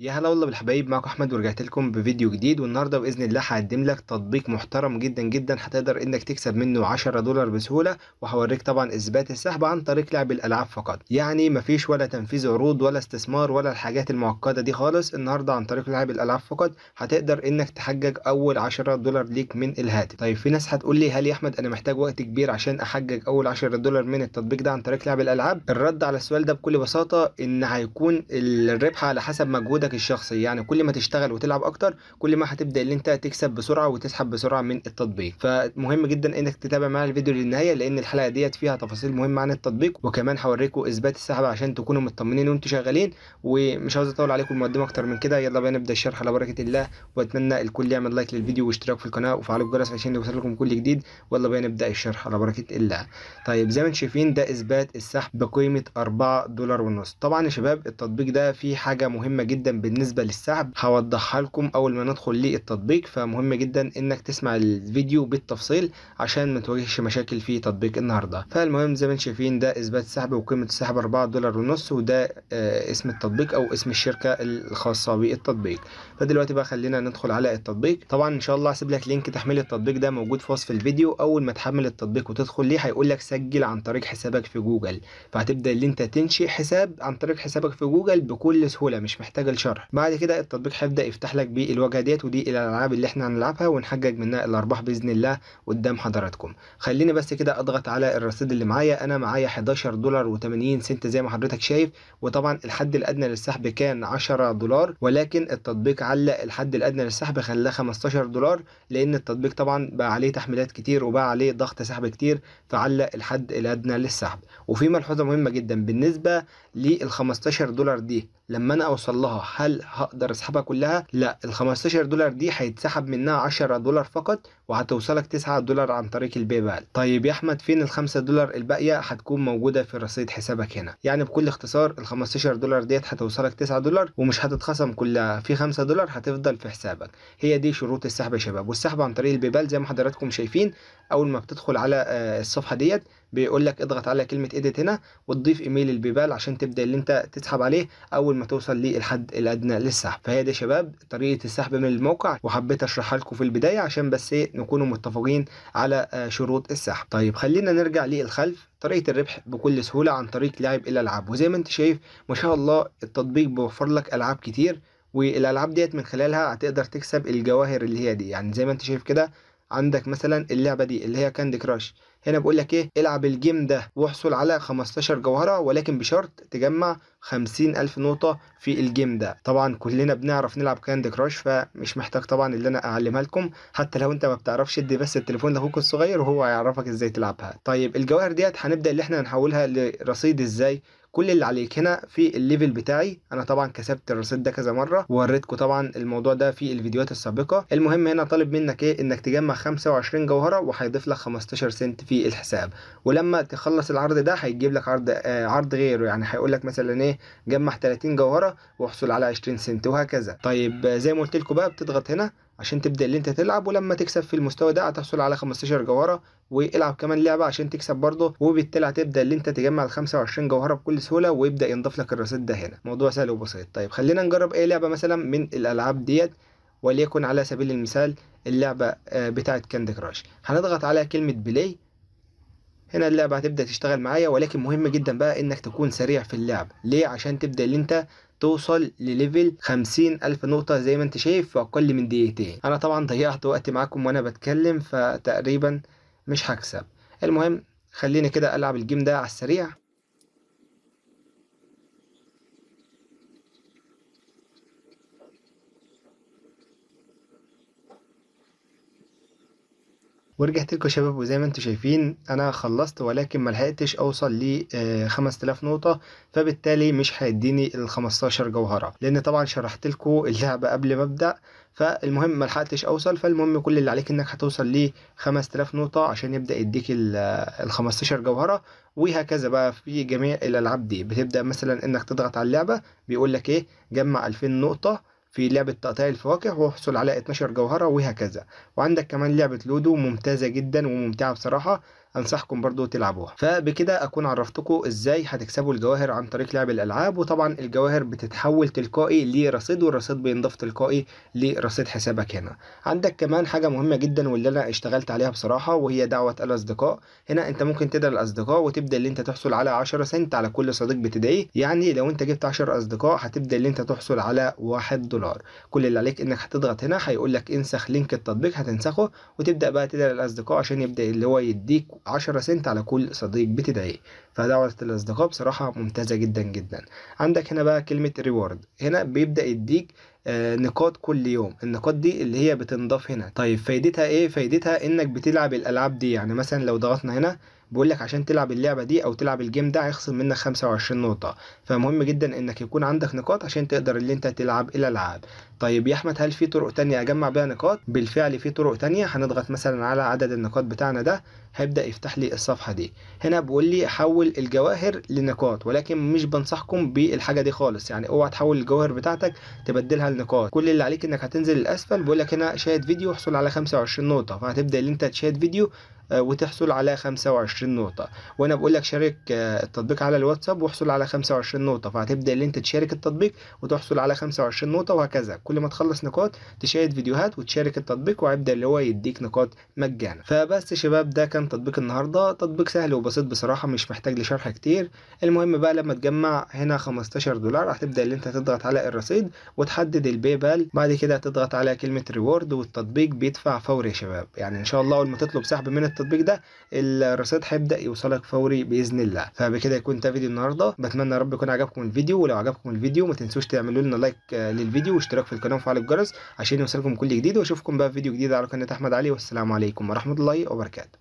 يا هلا والله بالحبايب معاكم احمد ورجعت لكم بفيديو جديد والنهارده باذن الله هقدم لك تطبيق محترم جدا جدا هتقدر انك تكسب منه 10 دولار بسهوله وهوريك طبعا اثبات السحب عن طريق لعب الالعاب فقط يعني مفيش ولا تنفيذ عروض ولا استثمار ولا الحاجات المعقده دي خالص النهارده عن طريق لعب الالعاب فقط هتقدر انك تحجج اول 10 دولار ليك من الهاتف طيب في ناس هتقول لي هل يا احمد انا محتاج وقت كبير عشان احجج اول 10 دولار من التطبيق ده عن طريق لعب الالعاب الرد على السؤال ده بكل بساطه ان هيكون الربح على حسب مجهودك مجهودك الشخصي يعني كل ما تشتغل وتلعب اكتر كل ما هتبدا ان انت تكسب بسرعه وتسحب بسرعه من التطبيق فمهم جدا انك تتابع معايا الفيديو للنهايه لان الحلقه ديت فيها تفاصيل مهمه عن التطبيق وكمان هوريكم اثبات السحب عشان تكونوا مطمنين وانتم شغالين ومش عاوز اطول عليكم المقدمه اكتر من كده يلا بقى نبدا الشرح على بركه الله واتمنى الكل يعمل لايك للفيديو واشتراك في القناه وفعلوا الجرس عشان يوصلكم كل جديد ويلا بقى نبدا الشرح على بركه الله طيب زي ما انتم شايفين ده اثبات السحب بقيمه 4 دولار ونص طبعا يا شباب التطبيق ده فيه حاجه مهمه جدا بالنسبه للسحب هوضحها لكم اول ما ندخل للتطبيق فمهم جدا انك تسمع الفيديو بالتفصيل عشان ما تواجهش مشاكل في تطبيق النهارده فالمهم زي ما انتم شايفين ده اثبات سحب وقيمه السحب 4 دولار ونص وده آه اسم التطبيق او اسم الشركه الخاصه بالتطبيق فدلوقتي بقى خلينا ندخل على التطبيق طبعا ان شاء الله هسيب لك لينك تحميل التطبيق ده موجود في وصف الفيديو اول ما تحمل التطبيق وتدخل ليه هيقول لك سجل عن طريق حسابك في جوجل فهتبدا ان انت تنشئ حساب عن طريق حسابك في جوجل بكل سهوله مش محتاج الشرح بعد كده التطبيق هيبدا يفتح لك بيه ديت ودي الالعاب اللي احنا هنلعبها ونحجج منها الارباح باذن الله قدام حضراتكم خليني بس كده اضغط على الرصيد اللي معايا انا معايا 11 دولار و80 سنت زي ما حضرتك شايف وطبعا الحد الادنى للسحب كان 10 دولار ولكن التطبيق علق الحد الادنى للسحب خلاه 15 دولار لان التطبيق طبعا بقى عليه تحميلات كتير وبقى عليه ضغط سحب كتير فعلق الحد الادنى للسحب وفي ملحوظه مهمه جدا بالنسبه لل 15 دولار دي لما انا اوصل لها هل هقدر اسحبها كلها لا ال 15 دولار دي هيتسحب منها 10 دولار فقط وهتوصلك 9 دولار عن طريق الباي بال طيب يا احمد فين ال 5 دولار الباقيه هتكون موجوده في رصيد حسابك هنا يعني بكل اختصار ال 15 دولار ديت هتوصلك 9 دولار ومش هتتخصم كلها في 5 دولار هتفضل في حسابك هي دي شروط السحب يا شباب والسحب عن طريق بال زي ما حضراتكم شايفين اول ما بتدخل على آه، الصفحه ديت بيقول لك اضغط على كلمه اديت هنا وتضيف ايميل البيبال عشان تبدا اللي انت تسحب عليه اول ما توصل للحد الادنى للسحب فهي دي شباب طريقه السحب من الموقع وحبيت اشرحها لكم في البدايه عشان بس ايه نكونوا متفقين على آه، شروط السحب طيب خلينا نرجع للخلف طريقة الربح بكل سهولة عن طريق لعب الألعاب وزي ما انت شايف ما شاء الله التطبيق بيوفر لك ألعاب كتير والألعاب ديت من خلالها هتقدر تكسب الجواهر اللي هي دي يعني زي ما انت شايف كده عندك مثلا اللعبه دي اللي هي كاندي كراش هنا بقول لك ايه العب الجيم ده واحصل على 15 جوهره ولكن بشرط تجمع 50000 نقطه في الجيم ده طبعا كلنا بنعرف نلعب كاندي كراش فمش محتاج طبعا ان انا اعلمها لكم حتى لو انت ما بتعرفش ادي بس التليفون لاخوك الصغير وهو هيعرفك ازاي تلعبها طيب الجواهر ديت هنبدا اللي احنا نحولها لرصيد ازاي كل اللي عليك هنا في الليفل بتاعي انا طبعا كسبت الرصيد ده كذا مره ووريتكم طبعا الموضوع ده في الفيديوهات السابقه المهم هنا طالب منك ايه انك تجمع 25 جوهره وهيضيف لك 15 سنت في الحساب ولما تخلص العرض ده هيجيب لك عرض آه عرض غيره يعني هيقول لك مثلا ايه جمع 30 جوهره واحصل على 20 سنت وهكذا طيب آه، زي ما قلت لكم بقى بتضغط هنا عشان تبدأ اللي انت تلعب ولما تكسب في المستوى ده هتحصل على 15 جوهرة والعب كمان لعبة عشان تكسب برضه وبالتالي هتبدأ اللي انت تجمع ال 25 جوهرة بكل سهولة ويبدأ ينضاف لك الرصيد ده هنا موضوع سهل وبسيط طيب خلينا نجرب اي لعبة مثلا من الألعاب ديت وليكن على سبيل المثال اللعبة آه، بتاعة كاندي كراش هنضغط على كلمة بلاي هنا اللعبة هتبدأ تشتغل معايا ولكن مهم جدا بقى انك تكون سريع في اللعب ليه عشان تبدأ اللي انت توصل لليفل خمسين ألف نقطة زي ما انت شايف في أقل من دقيقتين أنا طبعا ضيعت وقت معاكم وأنا بتكلم فتقريبا مش هكسب المهم خليني كده ألعب الجيم ده على السريع ورجعت لكم شباب وزي ما انتم شايفين انا خلصت ولكن ملحقتش اوصل ل 5000 آه، نقطه فبالتالي مش هيديني ال 15 جوهره لان طبعا شرحت لكم اللعبه قبل ما ابدا فالمهم ملحقتش اوصل فالمهم كل اللي عليك انك هتوصل ل 5000 نقطه عشان يبدا يديك ال 15 آه، جوهره وهكذا بقى في جميع الالعاب دي بتبدا مثلا انك تضغط على اللعبه بيقول لك ايه جمع 2000 نقطه في لعبة تقطيع الفواكه واحصل على 12 جوهرة وهكذا وعندك كمان لعبة لودو ممتازة جدا وممتعة بصراحة انصحكم برضو تلعبوها فبكده اكون عرفتكم ازاي هتكسبوا الجواهر عن طريق لعب الالعاب وطبعا الجواهر بتتحول تلقائي لرصيد والرصيد بينضاف تلقائي لرصيد حسابك هنا عندك كمان حاجه مهمه جدا واللي انا اشتغلت عليها بصراحه وهي دعوه الاصدقاء هنا انت ممكن تدعي الاصدقاء وتبدا اللي انت تحصل على 10 سنت على كل صديق بتدعيه يعني لو انت جبت 10 اصدقاء هتبدا اللي انت تحصل على 1 دولار كل اللي عليك انك هتضغط هنا هيقول لك انسخ لينك التطبيق هتنسخه وتبدا بقى تدعي الاصدقاء عشان يبدا اللي هو يديك 10 سنت على كل صديق بتدعيه فدعوة الأصدقاء بصراحة ممتازة جدا جدا عندك هنا بقى كلمة ريورد هنا بيبدأ يديك آه، نقاط كل يوم النقاط دي اللي هي بتنضاف هنا طيب فايدتها ايه فايدتها انك بتلعب الالعاب دي يعني مثلا لو ضغطنا هنا بقول لك عشان تلعب اللعبه دي او تلعب الجيم ده هيخصم منك 25 نقطه فمهم جدا انك يكون عندك نقاط عشان تقدر اللي انت تلعب الالعاب طيب يا احمد هل في طرق تانية اجمع بيها نقاط بالفعل في طرق تانية هنضغط مثلا على عدد النقاط بتاعنا ده هيبدا يفتح لي الصفحه دي هنا بيقول لي حول الجواهر لنقاط ولكن مش بنصحكم بالحاجه دي خالص يعني اوعى تحول الجواهر بتاعتك تبدلها النقاط كل اللي عليك انك هتنزل الاسفل بيقول لك هنا شاهد فيديو احصل على 25 نقطه فهتبدا ان انت تشاهد فيديو آه، وتحصل على 25 نقطة وأنا بقول لك شارك آه، التطبيق على الواتساب واحصل على 25 نقطة فهتبدأ اللي أنت تشارك التطبيق وتحصل على 25 نقطة وهكذا كل ما تخلص نقاط تشاهد فيديوهات وتشارك التطبيق وهيبدأ اللي هو يديك نقاط مجانا فبس شباب ده كان تطبيق النهاردة تطبيق سهل وبسيط بصراحة مش محتاج لشرح كتير المهم بقى لما تجمع هنا 15 دولار هتبدأ اللي أنت تضغط على الرصيد وتحدد البي بال بعد كده هتضغط على كلمة ريورد والتطبيق بيدفع فوري يا شباب يعني إن شاء الله أول ما تطلب سحب من التطبيق التطبيق ده الرصيد هيبدا يوصلك فوري باذن الله فبكده يكون ده فيديو النهارده بتمنى يا رب يكون عجبكم الفيديو ولو عجبكم الفيديو ما تنسوش تعملوا لنا لايك آه، للفيديو واشتراك في القناه وفعل الجرس عشان يوصلكم كل جديد واشوفكم بقى في فيديو جديد على قناه احمد علي والسلام عليكم ورحمه الله وبركاته